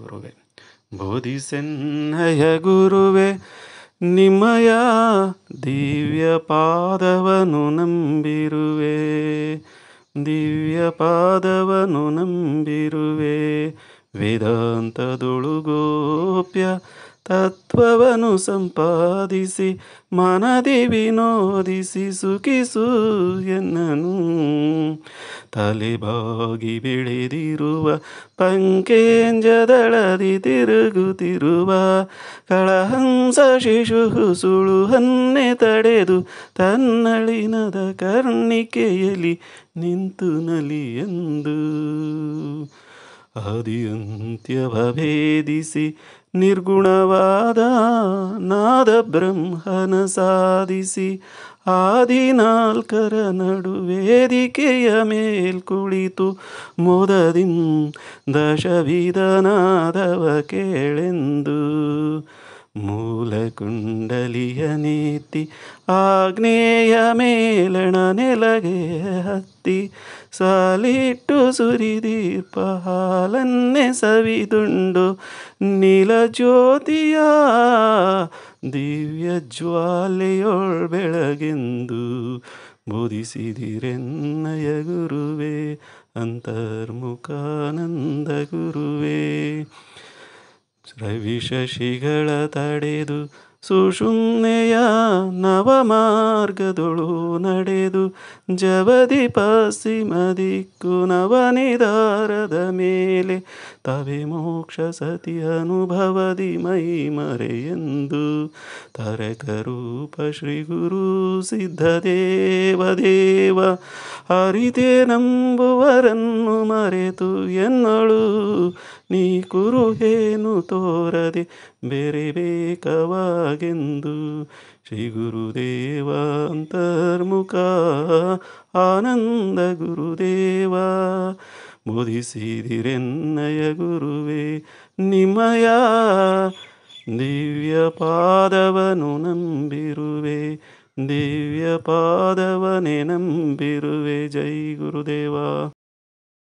ಗುರುವೆ ಬೋಧಿಸೆನ್ನಯ ಗುರುವೆ ನಿಮಯ ದಿವ್ಯ ಪಾದವನು ನಂಬಿರುವೆ ದಿವ್ಯ ಪಾದವನು ನಂಬಿರುವೆ ವೇದಾಂತದೊಳು ಗೋಪ್ಯ ತತ್ವವನ್ನು ಸಂಪಾದಿಸಿ ಮನದಿ ವಿನೋದಿಸಿ ಸುಖಿಸು ಎನ್ನನು ತಲೆಬಾಗಿ ಬೆಳೆದಿರುವ ಪಂಕೇಂಜದಳದಿ ತಿರುಗುತ್ತಿರುವ ಕಳಹಂಸ ಶಿಶು ಸುಳು ಹನ್ನೆ ತಡೆದು ತನ್ನಳಿನದ ಕರ್ಣಿಕೆಯಲ್ಲಿ ನಿಂತು ನಲಿ ಎಂದು ಭೇದಿಸಿ ನಿರ್ಗುಣವಾದ ನಾದ ಬ್ರಹ್ಮನ ಸಾಧಿಸಿ ಆದಿನಾಲ್ಕರ ನಡು ವೇದಿಕೆಯ ಮೇಲ್ ಕುಳಿತು ದಶವಿಧನಾದವ ಕೇಳೆಂದು ಮೂಲ ಕುಂಡಲಿಯ ನೀತಿ ಆಗ್ನೇಯ ಮೇಲಣ ನೆಲಗೆ ಹತ್ತಿ ಸಾಲಿಟ್ಟು ಸುರಿದೀಪ ಹಾಲನ್ನೇ ಸವಿದುಂಡು ಜ್ಯೋತಿಯ ದಿವ್ಯ ಜ್ವಾಲೆಯೋಳ್ ಬೆಳಗೆಂದು ಬೋಧಿಸಿದಿರೆನ್ನಯ ಗುರುವೇ ಅಂತರ್ಮುಖಾನಂದ ಗುರುವೇ ಶಿಗಳ ತಡೆದು ನವ ಮಾರ್ಗದೊಳು ನಡೆದು ಜವದಿ ಪಸಿಮದಿಕ್ಕು ದಿಕ್ಕು ಮೇಲೆ ಮೋಕ್ಷ ಸತಿ ಅನುಭವದಿ ಮೈ ಮರೆ ತರಕ ತರಕರೂಪ ಶ್ರೀ ಗುರು ಸಿದ್ಧದೇವ ದೇವ ಹರಿತೆ ನಂಬುವರನ್ನು ಮರೆತು ಎನ್ನಳು ನೀ ಕುರುಹೇನು ತೋರದೆ ಬೇರೆ ಬೇಕವಾಗೆಂದು ಶ್ರೀ ಗುರುದೇವ ಅಂತರ್ಮುಖ ಆನಂದ ಗುರುದೇವ ಮುದಿಸಿದಿರೆನ್ನಯ ಗುರುವೇ ನಿಮಯ ದಿವ್ಯ ಪಾದವನು ನಂಬಿರುವೆ ದಿವ್ಯ ಪಾದವನೇ ನಂಬಿರುವೆ ಜೈ ಗುರುದೇವ